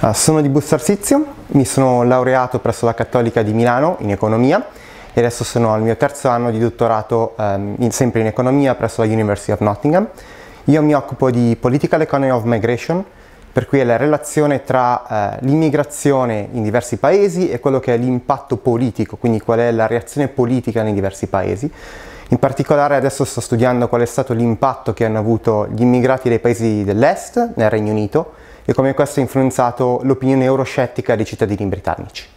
Ah, sono di Busto Arsizio, mi sono laureato presso la Cattolica di Milano in economia e adesso sono al mio terzo anno di dottorato um, in, sempre in economia presso la University of Nottingham. Io mi occupo di Political Economy of Migration, per cui è la relazione tra eh, l'immigrazione in diversi paesi e quello che è l'impatto politico, quindi qual è la reazione politica nei diversi paesi. In particolare adesso sto studiando qual è stato l'impatto che hanno avuto gli immigrati dai paesi dell'est nel Regno Unito e come questo ha influenzato l'opinione euroscettica dei cittadini britannici.